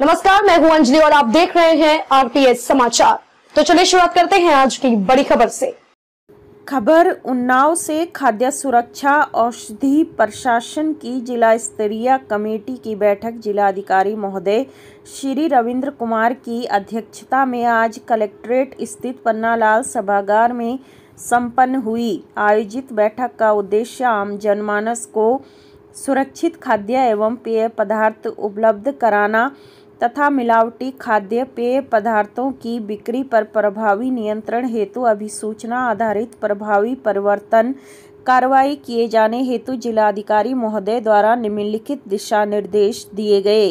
नमस्कार मैं हूं अंजलि और आप देख रहे हैं आरपीएस समाचार तो चलिए शुरुआत करते हैं आज की बड़ी खबर से खबर उन्नाव से खाद्य सुरक्षा औषधि प्रशासन की जिला स्तरीय कमेटी की बैठक जिलाधिकारी महोदय श्री रविंद्र कुमार की अध्यक्षता में आज कलेक्ट्रेट स्थित पन्नालाल सभागार में संपन्न हुई आयोजित बैठक का उद्देश्य आम जनमानस को सुरक्षित खाद्य एवं पेय पदार्थ उपलब्ध कराना तथा मिलावटी खाद्य पेय पदार्थों की बिक्री पर प्रभावी नियंत्रण हेतु अभिसूचना आधारित प्रभावी परिवर्तन कार्रवाई किए जाने हेतु जिलाधिकारी महोदय द्वारा निम्नलिखित दिशा निर्देश दिए गए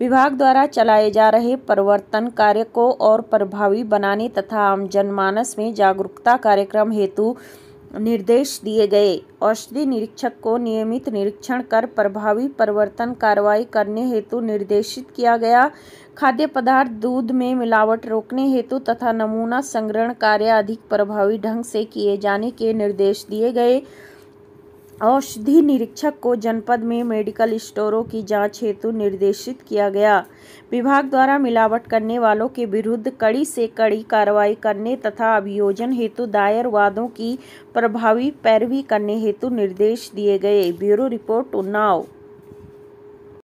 विभाग द्वारा चलाए जा रहे परिवर्तन कार्य को और प्रभावी बनाने तथा आम जनमानस में जागरूकता कार्यक्रम हेतु निर्देश दिए गए औषधि निरीक्षक को नियमित निरीक्षण कर प्रभावी परिवर्तन कार्रवाई करने हेतु निर्देशित किया गया खाद्य पदार्थ दूध में मिलावट रोकने हेतु तथा नमूना संग्रहण कार्य अधिक प्रभावी ढंग से किए जाने के निर्देश दिए गए औषधि निरीक्षक को जनपद में मेडिकल स्टोरों की जांच हेतु निर्देशित किया गया विभाग द्वारा मिलावट करने वालों के विरुद्ध कड़ी से कड़ी कार्रवाई करने तथा अभियोजन हेतु दायर वादों की प्रभावी पैरवी करने हेतु निर्देश दिए गए ब्यूरो रिपोर्ट उन्नाव